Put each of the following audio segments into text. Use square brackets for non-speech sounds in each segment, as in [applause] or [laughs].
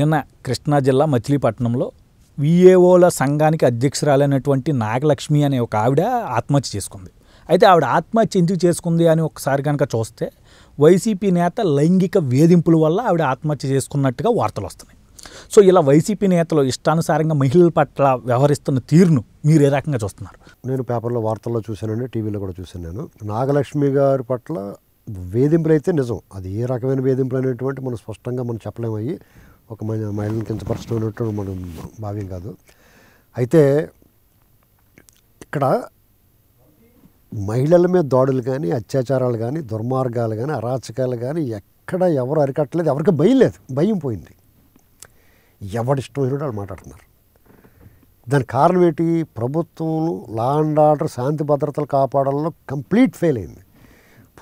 నిన్న కృష్ణా జిల్లా మచిలీపట్నంలో విఏఓల సంఘానికి అధ్యక్షురాలైనటువంటి నాగలక్ష్మి అనే ఒక ఆవిడ ఆత్మహత్య చేసుకుంది అయితే ఆవిడ ఆత్మహత్య ఎందుకు చేసుకుంది అని ఒకసారి కనుక చూస్తే వైసీపీ నేత లైంగిక వేధింపుల వల్ల ఆవిడ ఆత్మహత్య చేసుకున్నట్టుగా వార్తలు వస్తున్నాయి సో ఇలా వైసీపీ నేతలు ఇష్టానుసారంగా మహిళల పట్ల వ్యవహరిస్తున్న తీరును మీరు ఏ రకంగా చూస్తున్నారు నేను పేపర్లో వార్తల్లో చూశానండి టీవీలో కూడా చూశాను నేను నాగలక్ష్మి గారి పట్ల వేధింపులు అయితే నిజం అది ఏ రకమైన వేధింపులు అనేటువంటి మనం స్పష్టంగా మనం చెప్పలేమయ్యి ఒక మహిళను కించపరచడం అనేటువంటి మనం భావ్యం కాదు అయితే ఇక్కడ మహిళల మీద దాడులు కానీ అత్యాచారాలు కానీ దుర్మార్గాలు కానీ అరాచకాలు కానీ ఎక్కడ ఎవరు అరికట్టలేదు ఎవరికి భయం లేదు భయం పోయింది ఇష్టం ఎవడిష్టమైన వాళ్ళు మాట్లాడుతున్నారు దానికి కారణం ఏంటి ప్రభుత్వం లా అండ్ ఆర్డర్ శాంతి భద్రతలు కాపాడంలో కంప్లీట్ ఫెయిల్ అయింది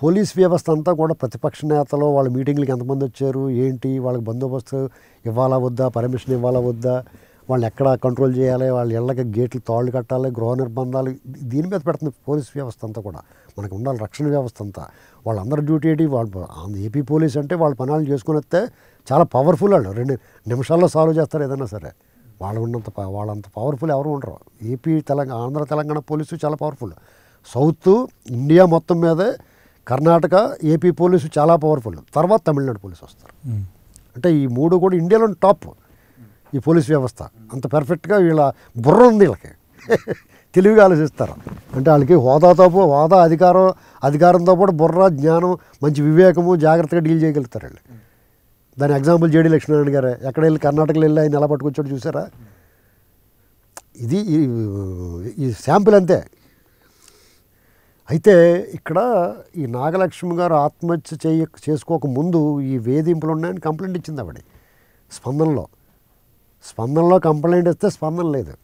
పోలీస్ వ్యవస్థ అంతా కూడా ప్రతిపక్ష నేతలు వాళ్ళ మీటింగ్లకి ఎంతమంది వచ్చారు ఏంటి వాళ్ళకి బందోబస్తు ఇవ్వాలా వద్దా పర్మిషన్ ఇవ్వాలా వద్దా వాళ్ళని ఎక్కడ కంట్రోల్ చేయాలి వాళ్ళు ఇళ్ళకి గేట్లు తాళ్ళు కట్టాలి గృహ నిర్బంధాలు దీని మీద పెడుతుంది పోలీస్ వ్యవస్థ అంతా కూడా మనకు ఉండాలి రక్షణ వ్యవస్థ అంతా వాళ్ళందరూ డ్యూటీ ఏంటి వాళ్ళు ఏపీ పోలీస్ అంటే వాళ్ళ పనులు చేసుకుని వస్తే చాలా పవర్ఫుల్ వాళ్ళు రెండు నిమిషాల్లో సాల్వ్ చేస్తారు ఏదైనా సరే వాళ్ళు ఉన్నంత వాళ్ళంత పవర్ఫుల్ ఎవరు ఉండరు ఏపీ తెలంగాణ ఆంధ్ర తెలంగాణ పోలీసు చాలా పవర్ఫుల్ సౌత్ ఇండియా మొత్తం మీదే కర్ణాటక ఏపీ పోలీసు చాలా పవర్ఫుల్ తర్వాత తమిళనాడు పోలీసు వస్తారు అంటే ఈ మూడు కూడా ఇండియాలో టాప్ ఈ పోలీస్ వ్యవస్థ అంత పర్ఫెక్ట్గా వీళ్ళ బుర్ర ఉంది వీళ్ళకి [laughs] తెలివిగా ఆలోచిస్తారు అంటే వాళ్ళకి హోదాతో హోదా అధికారం అధికారంతో పాటు బుర్ర జ్ఞానం మంచి వివేకము జాగ్రత్తగా డీల్ చేయగలుగుతారు వీళ్ళు దాని ఎగ్జాంపుల్ జేడీ లక్ష్మీనారాయణ గారు ఎక్కడ వెళ్ళి కర్ణాటకలో వెళ్ళి ఆయన ఎలా పట్టుకొచ్చాడు చూసారా ఇది ఈ శాంపుల్ అంతే అయితే ఇక్కడ ఈ నాగలక్ష్మి గారు ఆత్మహత్య చేయ చేసుకోకముందు ఈ వేధింపులు ఉన్నాయని కంప్లైంట్ ఇచ్చింది ఆవిడ స్పందనలో స్పందనలో కంప్లైంట్ ఇస్తే స్పందన లేదు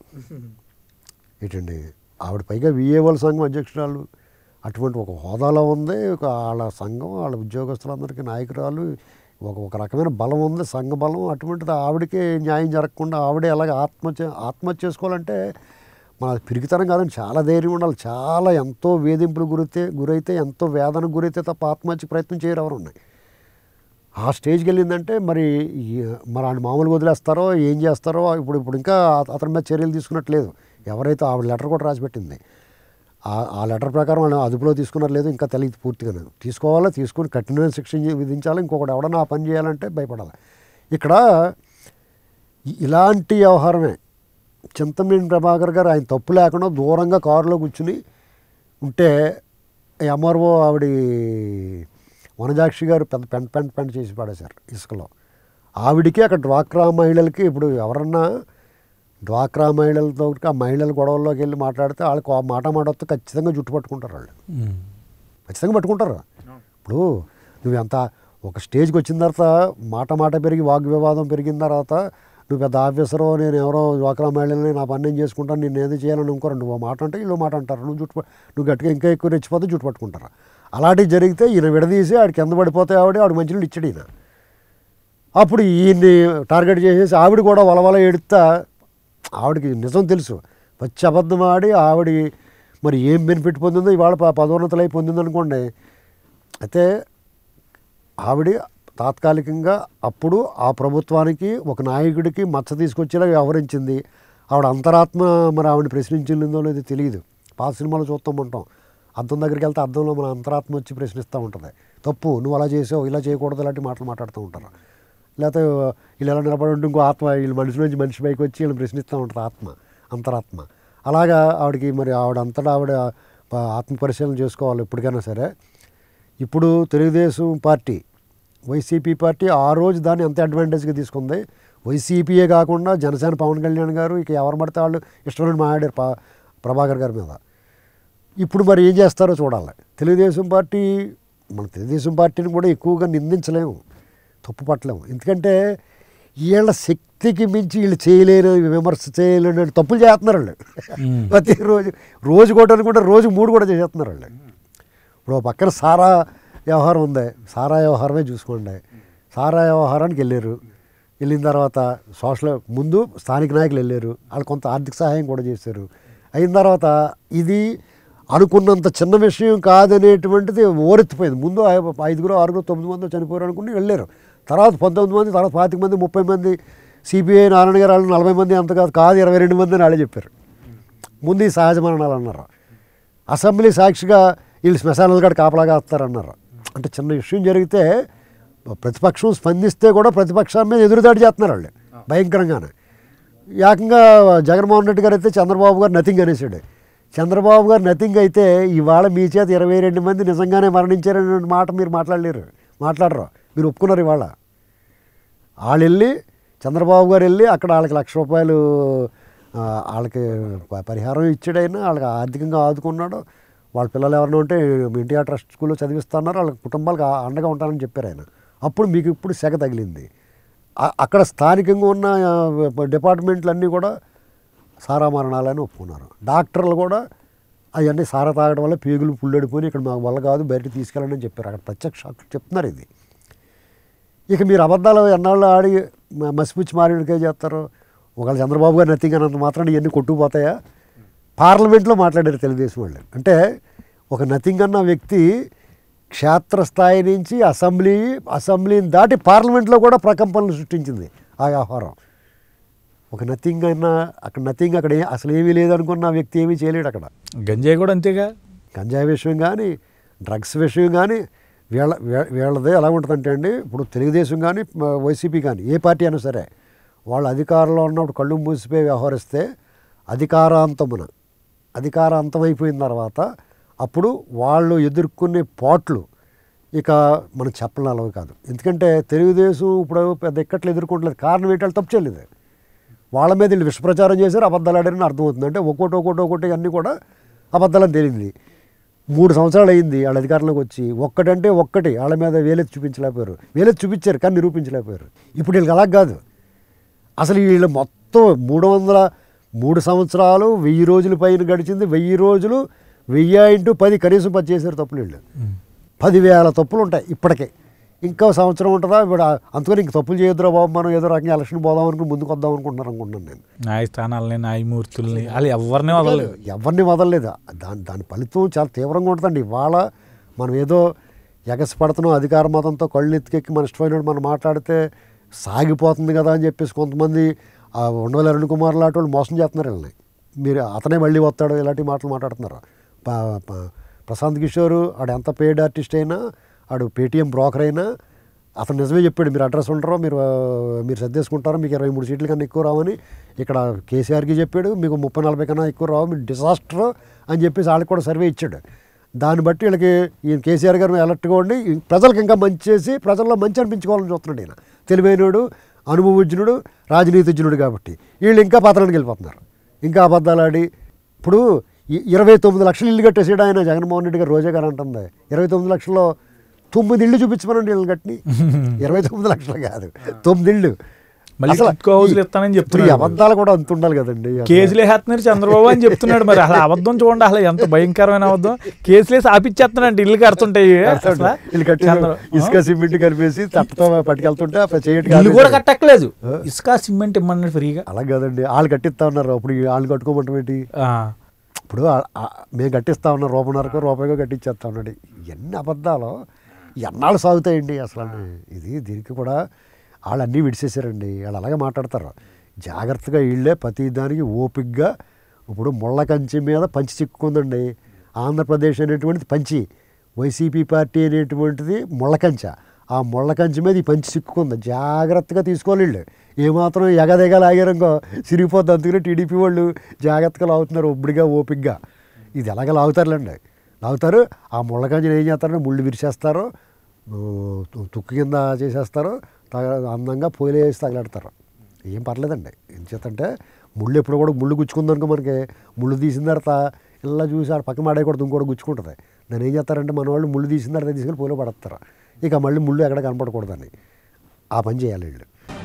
ఏంటండి ఆవిడ పైగా విఏఓల సంఘం అధ్యక్షురాలు అటువంటి ఒక హోదాలో ఉంది ఒక వాళ్ళ సంఘం వాళ్ళ ఉద్యోగస్తులందరికీ నాయకురాలు ఒక ఒక రకమైన బలం ఉంది సంఘ బలం అటువంటిది ఆవిడకే న్యాయం జరగకుండా ఆవిడే అలాగే ఆత్మహత్య ఆత్మహత్య చేసుకోవాలంటే మన పిరిగితనం కాదని చాలా ధైర్యం ఉండాలి చాలా ఎంతో వేధింపులు గురైతే గురైతే ఎంతో వేదనకు గురైతే తప్ప ఆత్మహత్య ప్రయత్నం చేయరు ఎవరు ఉన్నాయి ఆ స్టేజ్కి వెళ్ళిందంటే మరి మరి ఆయన మామూలుగా వదిలేస్తారో ఏం చేస్తారో ఇప్పుడు ఇప్పుడు ఇంకా అతని మీద చర్యలు తీసుకున్నట్లేదు ఎవరైతే ఆవిడ లెటర్ కూడా రాసిపెట్టింది ఆ లెటర్ ప్రకారం వాళ్ళు అదుపులో తీసుకున్నారు లేదు ఇంకా తెలియదు పూర్తిగా తీసుకోవాలా తీసుకుని కఠినమైన శిక్ష విధించాలి ఇంకొకటి ఎవడన్నా ఆ పని చేయాలంటే భయపడాలి ఇక్కడ ఇలాంటి వ్యవహారమే చింతమేని ప్రభాకర్ గారు ఆయన తప్పు లేకుండా దూరంగా కారులో కూర్చుని ఉంటే ఎంఆర్ఓ ఆవిడ వనజాక్షి గారు పెద్ద పెంట పెంట పెంట చేసి పడేశారు ఇసుకలో ఆవిడికి అక్కడ డ్వాక్రా మహిళలకి ఇప్పుడు ఎవరన్నా డ్వాక్రా మహిళలతో ఆ మహిళల గొడవల్లోకి వెళ్ళి మాట్లాడితే వాళ్ళకి ఆ మాట మాటతో ఖచ్చితంగా జుట్టు పట్టుకుంటారు వాళ్ళు ఖచ్చితంగా పట్టుకుంటారు ఇప్పుడు నువ్వు ఎంత ఒక స్టేజ్కి వచ్చిన తర్వాత మాట మాట పెరిగి వాగ్వివాదం పెరిగిన తర్వాత నువ్వు పెద్ద ఆఫీసర్ నేను ఎవరో డ్వాక్రా మహిళలని నా పని నేను చేసుకుంటాను నేను ఏది చేయాలని ఇంకోరు నువ్వు మాట అంటే వీళ్ళు మాట అంటారు నువ్వు జుట్టు నువ్వు గట్టిగా ఇంకా ఎక్కువ రెచ్చిపోతే జుట్టు పట్టుకుంటారు అలాంటివి జరిగితే ఈయన విడదీసి ఆడి కింద పడిపోతే ఆవిడ ఆవిడ మంచినీళ్ళు ఇచ్చాడు ఈయన అప్పుడు ఈయన్ని టార్గెట్ చేసేసి ఆవిడ కూడా వలవల ఏడుతా ఆవిడకి నిజం తెలుసు పచ్చి అబద్ధం ఆడి ఆవిడ మరి ఏం బెనిఫిట్ పొందిందో ఇవాళ పదోన్నతలై పొందిందనుకోండి అయితే ఆవిడ తాత్కాలికంగా అప్పుడు ఆ ప్రభుత్వానికి ఒక నాయకుడికి మచ్చ తీసుకొచ్చేలా వ్యవహరించింది ఆవిడ అంతరాత్మ మరి ఆవిడ ప్రశ్నించిందో లేదో తెలియదు పాత సినిమాలు చూస్తూ ఉంటాం అర్థం దగ్గరికి వెళ్తే అర్థంలో మన అంతరాత్మ వచ్చి ప్రశ్నిస్తూ ఉంటుంది తప్పు నువ్వు అలా చేసావు ఇలా చేయకూడదు ఇలాంటి మాటలు మాట్లాడుతూ ఉంటారు లేకపోతే వీళ్ళు ఎలా నిలబడి ఉంటే ఇంకో ఆత్మ వీళ్ళు మనిషి నుంచి మనిషి పైకి వచ్చి వీళ్ళు ప్రశ్నిస్తూ ఉంటారు ఆత్మ అంతరాత్మ అలాగా ఆవిడకి మరి ఆవిడ అంతటా ఆవిడ పరిశీలన చేసుకోవాలి ఎప్పటికైనా సరే ఇప్పుడు తెలుగుదేశం పార్టీ వైసీపీ పార్టీ ఆ రోజు దాన్ని ఎంత అడ్వాంటేజ్గా తీసుకుంది వైసీపీయే కాకుండా జనసేన పవన్ కళ్యాణ్ గారు ఇక ఎవరు పడితే వాళ్ళు ఇష్టమైన మాట్లాడారు ప్రభాకర్ గారి మీద ఇప్పుడు మరి ఏం చేస్తారో చూడాలి తెలుగుదేశం పార్టీ మన తెలుగుదేశం పార్టీని కూడా ఎక్కువగా నిందించలేము తప్పు పట్టలేము ఎందుకంటే వీళ్ళ శక్తికి మించి వీళ్ళు చేయలేరు విమర్శ చేయలేని తప్పులు చేస్తున్నారు వాళ్ళు ప్రతిరోజు రోజు కూడా అనుకుంటే రోజు మూడు కూడా చేస్తున్నారు వాళ్ళు ఇప్పుడు పక్కన సారా వ్యవహారం ఉంది సారా వ్యవహారమే చూసుకోండి సారా వ్యవహారానికి వెళ్ళారు వెళ్ళిన తర్వాత సోషల్ ముందు స్థానిక నాయకులు వెళ్ళారు వాళ్ళు కొంత ఆర్థిక సహాయం కూడా చేశారు అయిన తర్వాత ఇది అనుకున్నంత చిన్న విషయం కాదనేటువంటిది ఓరెత్తిపోయింది ముందు ఐదుగురు ఆరుగురు తొమ్మిది మంది చనిపోయారు అనుకుని వెళ్ళారు తర్వాత పంతొమ్మిది మంది తర్వాత పాతిక మంది ముప్పై మంది సిపిఐ నారాయణ గారు వాళ్ళు నలభై మంది అంత కాదు కాదు ఇరవై రెండు మంది అని వాళ్ళే చెప్పారు ముందు ఈ సహజ మరణాలు అన్నారు అసెంబ్లీ సాక్షిగా వీళ్ళు శ్మశానాలు కూడా కాపలాగా వస్తారన్నారు అంటే చిన్న విషయం జరిగితే ప్రతిపక్షం స్పందిస్తే కూడా ప్రతిపక్షాల మీద ఎదురుదాడి చేస్తున్నారు వాళ్ళు భయంకరంగానే ఏకంగా జగన్మోహన్ రెడ్డి గారు అయితే చంద్రబాబు గారు నథింగ్ అనేసాడు చంద్రబాబు గారు నథింగ్ అయితే ఇవాళ మీ చేత ఇరవై రెండు మంది నిజంగానే మరణించారనే మాట మీరు మాట్లాడలేరు మాట్లాడరు మీరు ఒప్పుకున్నారు ఇవాళ వాళ్ళు వెళ్ళి చంద్రబాబు గారు వెళ్ళి అక్కడ వాళ్ళకి లక్ష రూపాయలు వాళ్ళకి పరిహారం ఇచ్చాడైనా వాళ్ళకి ఆర్థికంగా ఆదుకున్నాడు వాళ్ళ పిల్లలు ఎవరైనా ఉంటే ఇండియా ట్రస్ట్ స్కూల్లో చదివిస్తున్నారు వాళ్ళ కుటుంబాలకు అండగా ఉంటానని చెప్పారు ఆయన అప్పుడు మీకు ఇప్పుడు సెగ తగిలింది అక్కడ స్థానికంగా ఉన్న డిపార్ట్మెంట్లన్నీ కూడా సారా మరణాలని ఒప్పుకున్నారు డాక్టర్లు కూడా అవన్నీ సారా తాగడం వల్ల పేగులు పుల్లడిపోయి ఇక్కడ మాకు వల్ల కాదు బయటకు తీసుకెళ్ళండి అని చెప్పారు అక్కడ ప్రత్యక్ష చెప్తున్నారు ఇది ఇక మీరు అబద్ధాలు ఎన్నాళ్ళు ఆడి మసిపుచ్చి మారినకే చేస్తారు ఒకవేళ చంద్రబాబు గారు నథింగ్ అన్నంత మాత్రం ఇవన్నీ కొట్టుకుపోతాయా పార్లమెంట్లో మాట్లాడారు తెలుగుదేశం వాళ్ళు అంటే ఒక నథింగ్ అన్న వ్యక్తి క్షేత్రస్థాయి నుంచి అసెంబ్లీ అసెంబ్లీని దాటి పార్లమెంట్లో కూడా ప్రకంపనలు సృష్టించింది ఆ వ్యవహారం ఒక నథింగ్ అన్న అక్కడ నథింగ్ అక్కడ అసలు ఏమీ లేదనుకున్న వ్యక్తి ఏమీ చేయలేడు అక్కడ గంజాయి కూడా అంతేగా గంజాయి విషయం కానీ డ్రగ్స్ విషయం కానీ వీళ్ళ వీళ్ళదే ఎలా ఉంటుందంటే అండి ఇప్పుడు తెలుగుదేశం కానీ వైసీపీ కానీ ఏ పార్టీ అయినా సరే వాళ్ళు అధికారంలో ఉన్నప్పుడు కళ్ళు మూసిపోయి వ్యవహరిస్తే అధికారాంతమున అధికారాంతమైపోయిన తర్వాత అప్పుడు వాళ్ళు ఎదుర్కొనే పోట్లు ఇక మనం అలవ కాదు ఎందుకంటే తెలుగుదేశం ఇప్పుడు పెద్ద ఎక్కట్లు ఎదుర్కొంటలేదు కారణం వాళ్ళు తప్పు చేయలేదు వాళ్ళ మీద వీళ్ళు విషప్రచారం చేశారు అబద్ధాలు ఆడారని అర్థమవుతుంది అంటే ఒక్కోటి ఒక్కోటి ఒక్కోటి అన్నీ కూడా అబద్ధాలని తెలియదు మూడు సంవత్సరాలు అయింది వాళ్ళ అధికారంలోకి వచ్చి ఒక్కటంటే ఒక్కటి వాళ్ళ మీద వేలెత్తి చూపించలేకపోయారు వేలెత్తి చూపించారు కానీ నిరూపించలేకపోయారు ఇప్పుడు వీళ్ళకి అలా కాదు అసలు వీళ్ళు మొత్తం మూడు వందల మూడు సంవత్సరాలు వెయ్యి రోజుల పైన గడిచింది వెయ్యి రోజులు వెయ్యి ఇంటూ పది కనీసం పది చేశారు తప్పులు వీళ్ళు పదివేల తప్పులు ఉంటాయి ఇప్పటికే ఇంకా సంవత్సరం ఉంటుందా ఇప్పుడు అందుకని ఇంక తప్పులు చేయొద్దురా బాబు మనం ఏదో రకంగా ఎలక్షన్ పోదాం అనుకుని ముందుకు వద్దాం అనుకుంటున్నాను అనుకుంటున్నాను నేను న్యాయస్థానాలని న్యాయమూర్తుల్ని అది ఎవరిని వదలలేదు ఎవరిని వదలలేదు దాని దాని ఫలితం చాలా తీవ్రంగా ఉంటుందండి ఇవాళ మనం ఏదో ఎగసిపడుతున్నాం అధికార మతంతో కళ్ళు ఎత్తికెక్కి మన ఇష్టమైనట్టు మనం మాట్లాడితే సాగిపోతుంది కదా అని చెప్పేసి కొంతమంది ఉండవల అరుణ్ కుమార్ లాంటి వాళ్ళు మోసం చేస్తున్నారు వీళ్ళని మీరు అతనే మళ్ళీ వస్తాడు ఇలాంటి మాటలు మాట్లాడుతున్నారు ప్రశాంత్ కిషోర్ ఆడు ఎంత పెయిడ్ ఆర్టిస్ట్ అయినా ఆడు పేటీఎం బ్రోకర్ అయినా అతను నిజమే చెప్పాడు మీరు అడ్రస్ ఉంటారో మీరు మీరు సర్దేసుకుంటారో మీకు ఇరవై మూడు సీట్ల కన్నా ఎక్కువ రావని ఇక్కడ కేసీఆర్కి చెప్పాడు మీకు ముప్పై నలభై కన్నా ఎక్కువ రావు మీరు డిజాస్టర్ అని చెప్పేసి వాళ్ళకి కూడా సర్వే ఇచ్చాడు దాన్ని బట్టి వీళ్ళకి ఈయన కేసీఆర్ గారు అలర్ట్గా ఉండి ప్రజలకు ఇంకా మంచి చేసి ప్రజల్లో మంచి అనిపించుకోవాలని చూస్తున్నాడు ఈయన తెలివైనడు అనుభవజ్ఞుడు రాజనీతిజ్ఞుడు కాబట్టి వీళ్ళు ఇంకా పతనానికి వెళ్ళిపోతున్నారు ఇంకా అబద్ధాలు ఆడి ఇప్పుడు ఇరవై తొమ్మిది లక్షలు ఇల్లు కట్టేసాడు ఆయన జగన్మోహన్ రెడ్డి గారు రోజే గారు అంటుంది ఇరవై తొమ్మిది లక్షల్లో తొమ్మిది ఇళ్ళు చూపించమనండి ఇల్లు కట్టిని [laughs] ఇరవై తొమ్మిది లక్షలు కాదు తొమ్మిది ఇళ్ళు అబద్ధాలు కూడా అంత ఉండాలి కదండి కేసులు వేస్తున్నారు చంద్రబాబు అని చెప్తున్నాడు మరి అసలు అబద్ధం చూడండి అసలు ఎంత భయంకరమైన అబద్ధం కేసులేసి సాపిచ్చేస్తున్నాడు ఇల్లు కడుతుంటాయి ఇల్లు కట్టి ఇసుక సిమెంట్ కలిపేసి తట్టతో పట్టుకెళ్తుంటే చేయటం ఇల్లు కూడా కట్టక్కలేదు ఇసుక సిమెంట్ ఇమ్మన్నాడు ఫ్రీగా అలా కదండి వాళ్ళు కట్టిస్తా ఉన్నారు అప్పుడు వాళ్ళు కట్టుకోమంటే ఇప్పుడు మేము కట్టిస్తా ఉన్న రూపన్నరకు రూపాయిగా కట్టించేస్తా ఉన్నాడు ఎన్ని అబద్ధాలు ఎన్నాళ్ళు సాగుతాయండి అసలు ఇది దీనికి కూడా వాళ్ళు అన్నీ వాళ్ళు అలాగే మాట్లాడతారు జాగ్రత్తగా వీళ్ళే ప్రతి దానికి ఓపిక్గా ఇప్పుడు ముళ్ళ కంచి మీద పంచి చిక్కుకుందండి ఆంధ్రప్రదేశ్ అనేటువంటిది పంచి వైసీపీ పార్టీ అనేటువంటిది కంచ ఆ కంచి మీద ఈ పంచి చిక్కుకుంది జాగ్రత్తగా తీసుకోవాలి వీళ్ళు ఏమాత్రం ఎగదెగలాగారనుకో సిరిగిపోద్ది అందుకనే టీడీపీ వాళ్ళు జాగ్రత్తగా లాగుతున్నారు ఒబ్బడిగా ఓపిక్గా ఇది ఎలాగ లాగుతారులేండి లాగుతారు ఆ ముళ్ళకాంజలు ఏం చేస్తారంటే ముళ్ళు విరిచేస్తారు తుక్కు కింద చేసేస్తారు అందంగా పోయిలే వేసి తగలాడతారు ఏం పర్లేదండి ఎందుచేతంటే ముళ్ళు ఎప్పుడు కూడా ముళ్ళు గుచ్చుకుందనుక మనకి ముళ్ళు తీసిన తర్వాత ఇలా చూసి ఆడ పక్కన కూడా ఇంకోటి గుచ్చుకుంటుంది దాన్ని ఏం చేస్తారంటే మన వాళ్ళు ముళ్ళు తీసిన తర్వాత తీసుకెళ్ళి పోయిలో పడతారు ఇక మళ్ళీ ముళ్ళు ఎక్కడ కనపడకూడదని ఆ పని చేయాలి వీళ్ళు